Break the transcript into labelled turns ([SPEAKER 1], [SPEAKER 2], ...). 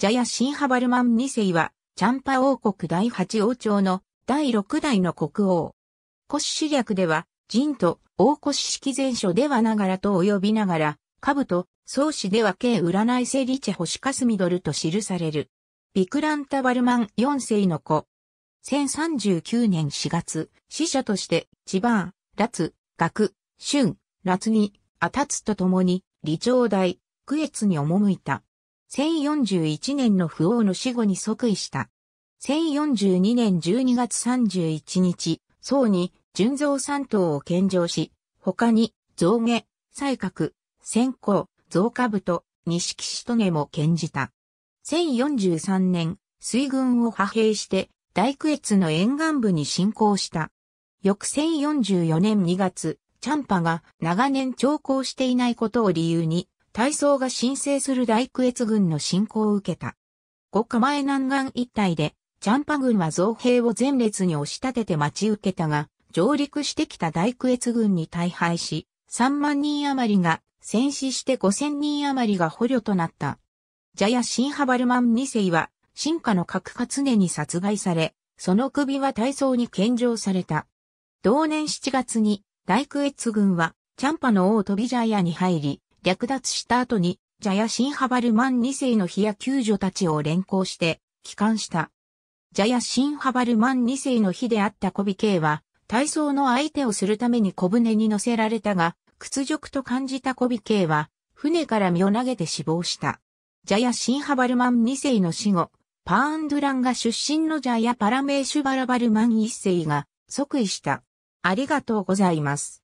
[SPEAKER 1] ジャヤ・シンハバルマン2世
[SPEAKER 2] は、チャンパ王国第8王朝の第6代の国王。骨史略では、人と王史式前書ではながらと及びながら、ブと宗氏では計占いセリチェ星カスミドルと記される。ビクランタ・バルマン4世の子。1039年4月、死者として、チバーン、ラツ、ガク、シュン、ツアタツと共に、理長代、クエツに赴いた。1041年の不王の死後に即位した。1042年12月31日、宋に純造三島を献上し、他に造下、西閣、線香、造部と錦岸利も献じた。1043年、水軍を派兵して、大区越の沿岸部に侵攻した。翌1044年2月、チャンパが長年長考していないことを理由に、大曹が申請する大区越軍の侵攻を受けた。五日前南岸一帯で、チャンパ軍は造兵を前列に押し立てて待ち受けたが、上陸してきた大区越軍に大敗し、3万人余りが戦死して5000人余りが捕虜となった。ジャヤ・シンハバルマン2世は、進化の核化常に殺害され、その首は大操に献上された。同年7月に、大区越軍は、チャンパの王トビジャヤに入り、略奪した後に、ジャヤシンハバルマン2世の日や救助たちを連行して、帰還した。ジャヤシンハバルマン2世の日であったコビケイは、体操の相手をするために小舟に乗せられたが、屈辱と感じたコビケイは、船から身を投げて死亡した。ジャヤシンハバルマン2世の死後、パーンドゥランが出身のジャヤパラメーシュバラバルマン1世が即位した。
[SPEAKER 1] ありがとうございます。